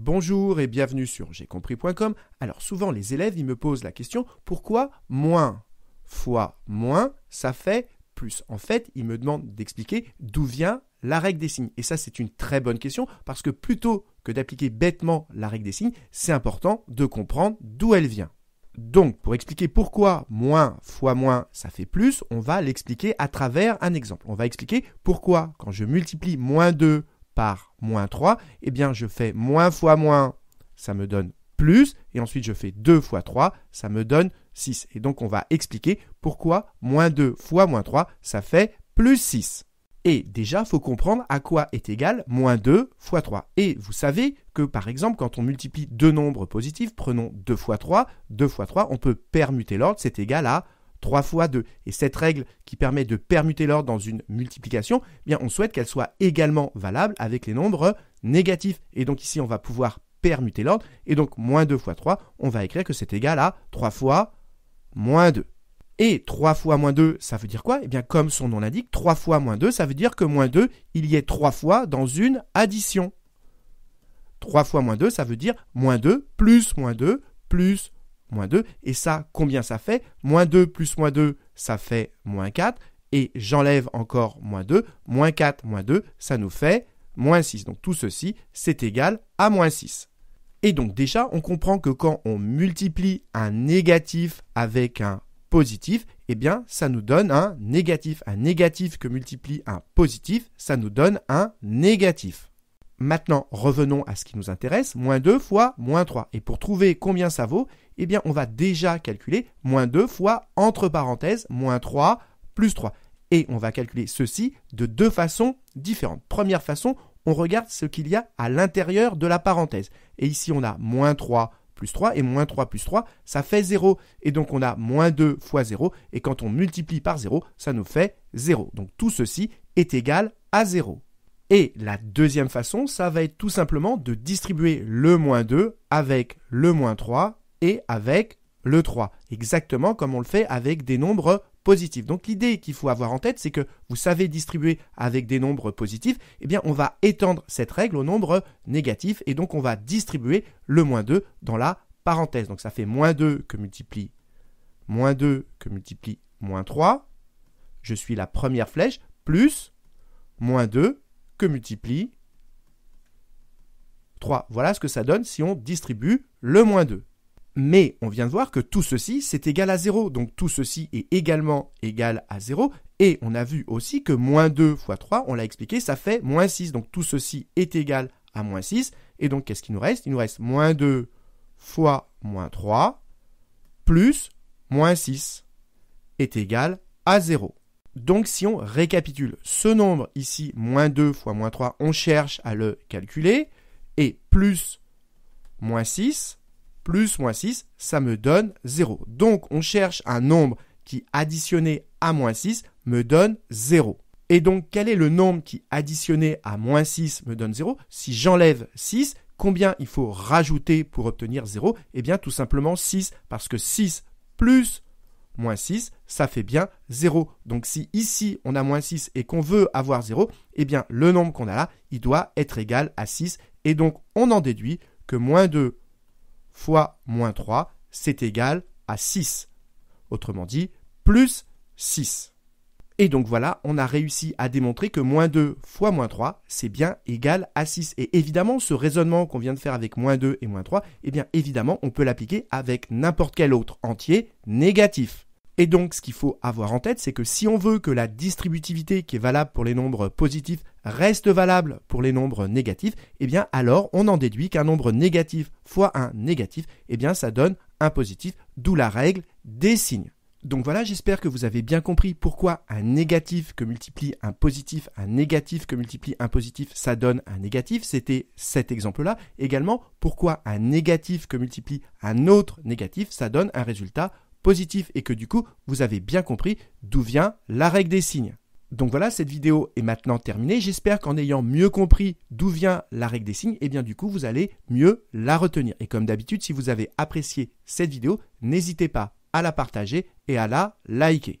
Bonjour et bienvenue sur j'ai compris.com. Alors souvent les élèves, ils me posent la question pourquoi moins fois moins, ça fait plus. En fait, ils me demandent d'expliquer d'où vient la règle des signes. Et ça, c'est une très bonne question parce que plutôt que d'appliquer bêtement la règle des signes, c'est important de comprendre d'où elle vient. Donc, pour expliquer pourquoi moins fois moins, ça fait plus, on va l'expliquer à travers un exemple. On va expliquer pourquoi, quand je multiplie moins 2 par moins 3, eh bien je fais moins fois moins, ça me donne plus, et ensuite je fais 2 fois 3, ça me donne 6. Et donc on va expliquer pourquoi moins 2 fois moins 3, ça fait plus 6. Et déjà, il faut comprendre à quoi est égal moins 2 fois 3. Et vous savez que par exemple, quand on multiplie deux nombres positifs, prenons 2 fois 3, 2 fois 3, on peut permuter l'ordre, c'est égal à 3 fois 2. Et cette règle qui permet de permuter l'ordre dans une multiplication, eh bien on souhaite qu'elle soit également valable avec les nombres négatifs. Et donc ici, on va pouvoir permuter l'ordre. Et donc moins 2 fois 3, on va écrire que c'est égal à 3 fois moins 2. Et 3 fois moins 2, ça veut dire quoi Eh bien, comme son nom l'indique, 3 fois moins 2, ça veut dire que moins 2, il y est 3 fois dans une addition. 3 fois moins 2, ça veut dire moins 2 plus moins 2 plus 2. Et ça, combien ça fait Moins 2 plus moins 2, ça fait moins 4. Et j'enlève encore moins 2. Moins 4 moins 2, ça nous fait moins 6. Donc tout ceci, c'est égal à moins 6. Et donc déjà, on comprend que quand on multiplie un négatif avec un positif, eh bien, ça nous donne un négatif. Un négatif que multiplie un positif, ça nous donne un négatif. Maintenant, revenons à ce qui nous intéresse, moins 2 fois moins 3. Et pour trouver combien ça vaut, eh bien, on va déjà calculer moins 2 fois, entre parenthèses, moins 3 plus 3. Et on va calculer ceci de deux façons différentes. Première façon, on regarde ce qu'il y a à l'intérieur de la parenthèse. Et ici, on a moins 3 plus 3 et moins 3 plus 3, ça fait 0. Et donc, on a moins 2 fois 0. Et quand on multiplie par 0, ça nous fait 0. Donc, tout ceci est égal à 0. Et la deuxième façon, ça va être tout simplement de distribuer le moins 2 avec le moins 3 et avec le 3, exactement comme on le fait avec des nombres positifs. Donc l'idée qu'il faut avoir en tête, c'est que vous savez distribuer avec des nombres positifs, eh bien on va étendre cette règle aux nombres négatifs et donc on va distribuer le moins 2 dans la parenthèse. Donc ça fait moins 2 que multiplie moins 2 que multiplie moins 3, je suis la première flèche, plus moins 2 que multiplie 3. Voilà ce que ça donne si on distribue le moins 2. Mais on vient de voir que tout ceci, c'est égal à 0. Donc tout ceci est également égal à 0. Et on a vu aussi que moins 2 fois 3, on l'a expliqué, ça fait moins 6. Donc tout ceci est égal à moins 6. Et donc qu'est-ce qu'il nous reste Il nous reste moins 2 fois moins 3 plus moins 6 est égal à 0. Donc si on récapitule, ce nombre ici, moins 2 fois moins 3, on cherche à le calculer, et plus moins 6, plus moins 6, ça me donne 0. Donc on cherche un nombre qui additionné à moins 6 me donne 0. Et donc quel est le nombre qui additionné à moins 6 me donne 0 Si j'enlève 6, combien il faut rajouter pour obtenir 0 Eh bien tout simplement 6, parce que 6 plus moins 6, ça fait bien 0. Donc si ici on a moins 6 et qu'on veut avoir 0, eh bien le nombre qu'on a là, il doit être égal à 6. Et donc on en déduit que moins 2 fois moins 3, c'est égal à 6. Autrement dit, plus 6. Et donc voilà, on a réussi à démontrer que moins 2 fois moins 3, c'est bien égal à 6. Et évidemment, ce raisonnement qu'on vient de faire avec moins 2 et moins 3, eh bien évidemment, on peut l'appliquer avec n'importe quel autre entier négatif. Et donc ce qu'il faut avoir en tête, c'est que si on veut que la distributivité qui est valable pour les nombres positifs reste valable pour les nombres négatifs, eh bien alors on en déduit qu'un nombre négatif fois un négatif, eh bien ça donne un positif, d'où la règle des signes. Donc voilà, j'espère que vous avez bien compris pourquoi un négatif que multiplie un positif, un négatif que multiplie un positif, ça donne un négatif. C'était cet exemple-là. Également, pourquoi un négatif que multiplie un autre négatif, ça donne un résultat et que du coup, vous avez bien compris d'où vient la règle des signes. Donc voilà, cette vidéo est maintenant terminée. J'espère qu'en ayant mieux compris d'où vient la règle des signes, et eh bien du coup, vous allez mieux la retenir. Et comme d'habitude, si vous avez apprécié cette vidéo, n'hésitez pas à la partager et à la liker.